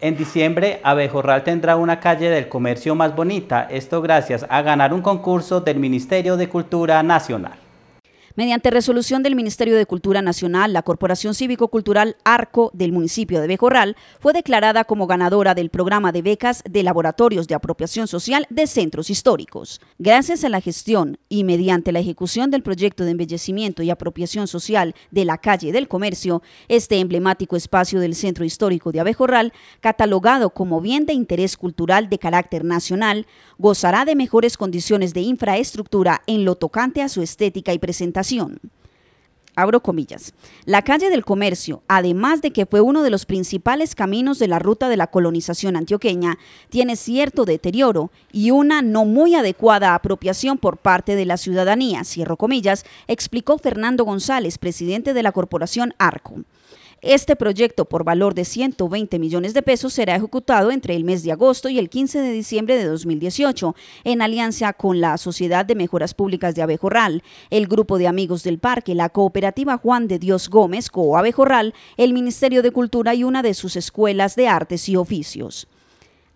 En diciembre, Abejorral tendrá una calle del comercio más bonita, esto gracias a ganar un concurso del Ministerio de Cultura Nacional. Mediante resolución del Ministerio de Cultura Nacional, la Corporación Cívico-Cultural Arco del municipio de Bejorral fue declarada como ganadora del programa de becas de laboratorios de apropiación social de centros históricos. Gracias a la gestión y mediante la ejecución del proyecto de embellecimiento y apropiación social de la calle del comercio, este emblemático espacio del centro histórico de Abejorral, catalogado como bien de interés cultural de carácter nacional, gozará de mejores condiciones de infraestructura en lo tocante a su estética y presentación Abro comillas. La calle del comercio, además de que fue uno de los principales caminos de la ruta de la colonización antioqueña, tiene cierto deterioro y una no muy adecuada apropiación por parte de la ciudadanía, cierro comillas, explicó Fernando González, presidente de la corporación ARCO. Este proyecto, por valor de 120 millones de pesos, será ejecutado entre el mes de agosto y el 15 de diciembre de 2018, en alianza con la Sociedad de Mejoras Públicas de Abejorral, el Grupo de Amigos del Parque, la Cooperativa Juan de Dios Gómez, COABEJORRAL, el Ministerio de Cultura y una de sus escuelas de artes y oficios.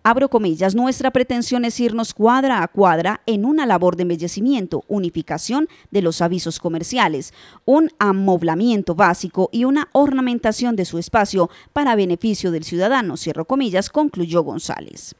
Abro comillas, nuestra pretensión es irnos cuadra a cuadra en una labor de embellecimiento, unificación de los avisos comerciales, un amoblamiento básico y una ornamentación de su espacio para beneficio del ciudadano, cierro comillas, concluyó González.